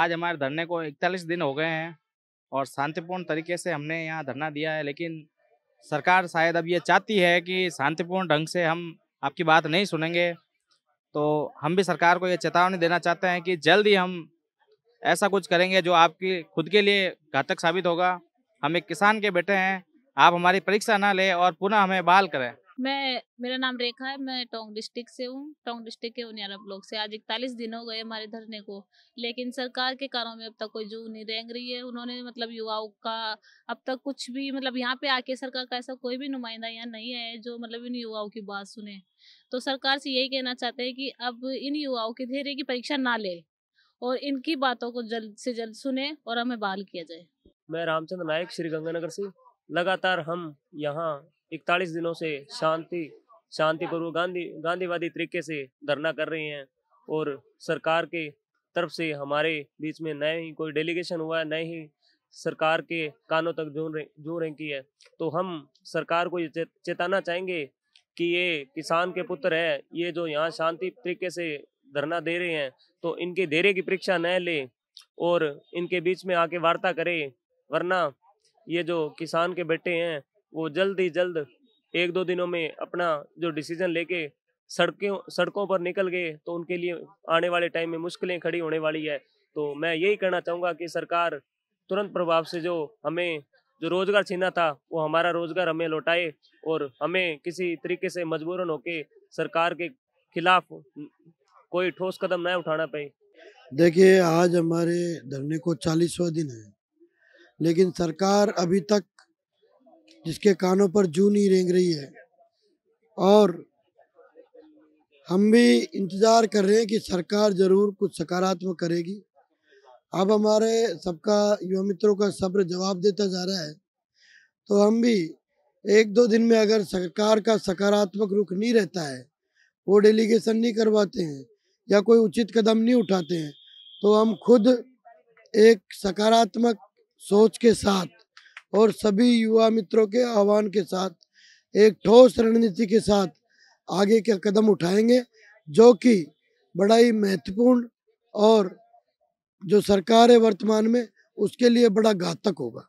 आज हमारे धरने को इकतालीस दिन हो गए हैं और शांतिपूर्ण तरीके से हमने यहाँ धरना दिया है लेकिन सरकार शायद अब ये चाहती है कि शांतिपूर्ण ढंग से हम आपकी बात नहीं सुनेंगे तो हम भी सरकार को ये चेतावनी देना चाहते हैं कि जल्द ही हम ऐसा कुछ करेंगे जो आपकी खुद के लिए घातक साबित होगा हम एक किसान के बेटे हैं आप हमारी परीक्षा ना लें और पुनः हमें बहाल करें मैं मेरा नाम रेखा है मैं टोंग डिस्ट्रिक्ट से हूँ टोंग डिस्ट्रिक्ट के उनियारा ब्लॉक से आज इकतालीस दिन हो गए हमारे धरने को लेकिन सरकार के कारों में अब तक कोई जू नहीं रेंग रही है उन्होंने मतलब युवाओं का अब तक कुछ भी मतलब यहाँ पे आके सरकार का ऐसा कोई भी नुमाइंदा यहाँ नहीं है जो मतलब इन युवाओं की बात सुने तो सरकार से यही कहना चाहते हैं कि अब इन युवाओं के धैर्य की परीक्षा ना ले और इनकी बातों को जल्द से जल्द सुने और हमें बहाल किया जाए मैं रामचंद्र नायक श्री गंगानगर से लगातार हम यहाँ इकतालीस दिनों से शांति शांतिपूर्वक गांधी गांधीवादी तरीके से धरना कर रही हैं और सरकार के तरफ से हमारे बीच में नए ही कोई डेलीगेशन हुआ है नए ही सरकार के कानों तक जू रही जू रही है तो हम सरकार को ये चेताना चाहेंगे कि ये किसान के पुत्र है ये जो यहाँ शांति तरीके से धरना दे रहे हैं तो इनके धैर्य की परीक्षा न ले और इनके बीच में आके वार्ता करे वरना ये जो किसान के बेटे हैं वो जल्द ही जल्द एक दो दिनों में अपना जो डिसीजन लेके सड़कों सड़कों पर निकल गए तो उनके लिए आने वाले टाइम में मुश्किलें खड़ी होने वाली है तो मैं यही कहना चाहूँगा कि सरकार तुरंत प्रभाव से जो हमें जो रोजगार छीना था वो हमारा रोजगार हमें लौटाए और हमें किसी तरीके से मजबूरन होके सरकार के खिलाफ कोई ठोस कदम ना उठाना पे देखिए आज हमारे धरने को चालीसवा दिन है लेकिन सरकार अभी तक जिसके कानों पर जू नहीं रेंग रही है और हम भी इंतज़ार कर रहे हैं कि सरकार ज़रूर कुछ सकारात्मक करेगी अब हमारे सबका युवा मित्रों का सब्र जवाब देता जा रहा है तो हम भी एक दो दिन में अगर सरकार का सकारात्मक रुख नहीं रहता है वो डेलीगेशन नहीं करवाते हैं या कोई उचित कदम नहीं उठाते हैं तो हम खुद एक सकारात्मक सोच के साथ और सभी युवा मित्रों के आह्वान के साथ एक ठोस रणनीति के साथ आगे के कदम उठाएंगे जो कि बड़ा ही महत्वपूर्ण और जो सरकार है वर्तमान में उसके लिए बड़ा घातक होगा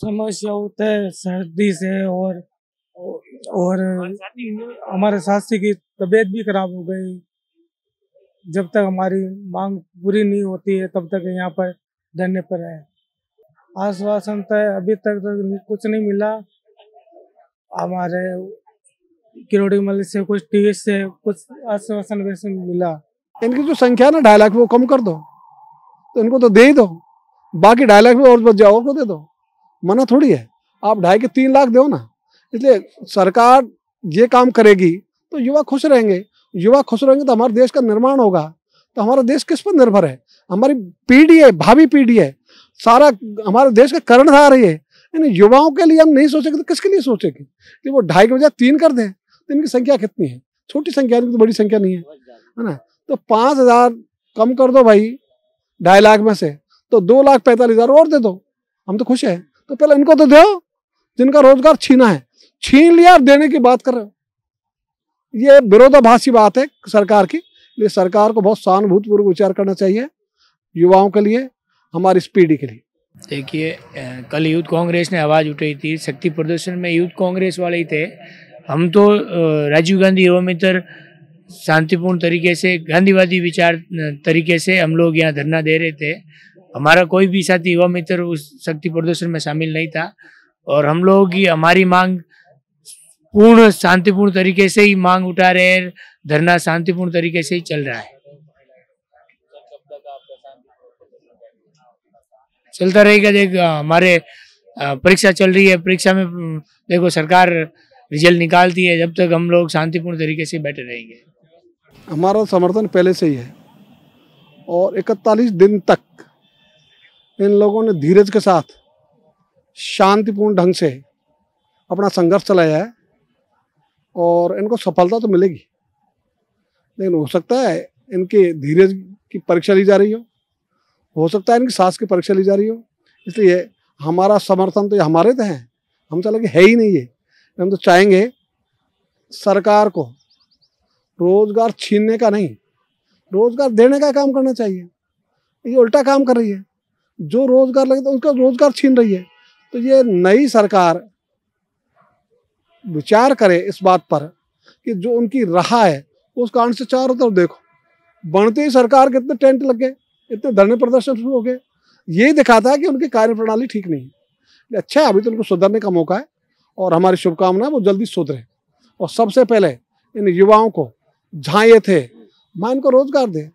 समस्या होता है सर्दी से और और हमारे साथी की तबीयत भी खराब हो गई जब तक हमारी मांग पूरी नहीं होती है तब तक यहाँ पर धरने पर है आश्वासन तो अभी तक तो कुछ नहीं मिला हमारे किरोड़ी मल से कुछ टीवी से कुछ आश्वासन वैसे मिला इनकी जो संख्या ना ढाई लाख वो कम कर दो तो इनको तो दे ही दो बाकी ढाई लाख में और बच जाओ को दे दो मना थोड़ी है आप ढाई के तीन लाख दो ना इसलिए सरकार ये काम करेगी तो युवा खुश रहेंगे युवा खुश रहेंगे तो हमारे देश का निर्माण होगा तो हमारा देश किस पर निर्भर है हमारी पीढ़ी है भावी पीढ़ी है सारा हमारे देश का करण धार है यानी युवाओं के लिए हम नहीं सोचेंगे तो किसके लिए सोचेंगे कि वो ढाई के बजाय तीन कर दें तो इनकी संख्या कितनी है छोटी संख्या इनकी तो बड़ी संख्या नहीं है है ना तो पाँच हज़ार कम कर दो भाई ढाई लाख में से तो दो लाख पैंतालीस हज़ार और दे दो हम तो खुश हैं तो पहले इनको तो दो जिनका रोजगार छीना है छीन लिया और देने की बात कर रहे हो ये विरोधाभासी बात है सरकार की इसलिए सरकार को बहुत सहानुभूतिपूर्वक विचार करना चाहिए युवाओं के लिए हमारी स्पीडी के लिए देखिए कल यूथ कांग्रेस ने आवाज़ उठाई थी शक्ति प्रदर्शन में यूथ कांग्रेस वाले ही थे हम तो राजीव गांधी एवं शांतिपूर्ण तरीके से गांधीवादी विचार तरीके से हम लोग यहाँ धरना दे रहे थे हमारा कोई भी साथी युवा मित्र उस शक्ति प्रदर्शन में शामिल नहीं था और हम लोगों की हमारी मांग पूर्ण शांतिपूर्ण तरीके से ही मांग उठा रहे हैं धरना शांतिपूर्ण तरीके से ही चल रहा है चलता रहेगा देख हमारे परीक्षा चल रही है परीक्षा में देखो सरकार रिजल्ट निकालती है जब तक हम लोग शांतिपूर्ण तरीके से बैठे रहेंगे हमारा समर्थन पहले से ही है और 41 दिन तक इन लोगों ने धीरज के साथ शांतिपूर्ण ढंग से अपना संघर्ष चलाया है और इनको सफलता तो मिलेगी लेकिन हो सकता है इनके धीरज की परीक्षा ली जा रही हो हो सकता है इनकी सास की परीक्षा ली जा रही हो इसलिए हमारा समर्थन तो हमारे तो है हम चला तो है ही नहीं है हम तो चाहेंगे सरकार को रोजगार छीनने का नहीं रोजगार देने का काम करना चाहिए ये उल्टा काम कर रही है जो रोजगार लगे तो उनका रोजगार छीन रही है तो ये नई सरकार विचार करे इस बात पर कि जो उनकी राह है उस कारण से चारों तरफ देखो बढ़ते ही सरकार कितने टेंट लग गए इतने धरने प्रदर्शन शुरू हो गए ये दिखाता है कि उनकी कार्यप्रणाली ठीक नहीं है अच्छा है अभी तो उनको सुधरने का मौका है और हमारी शुभकामना वो जल्दी सुधरे और सबसे पहले इन युवाओं को झाए ये थे माँ इनको रोजगार दें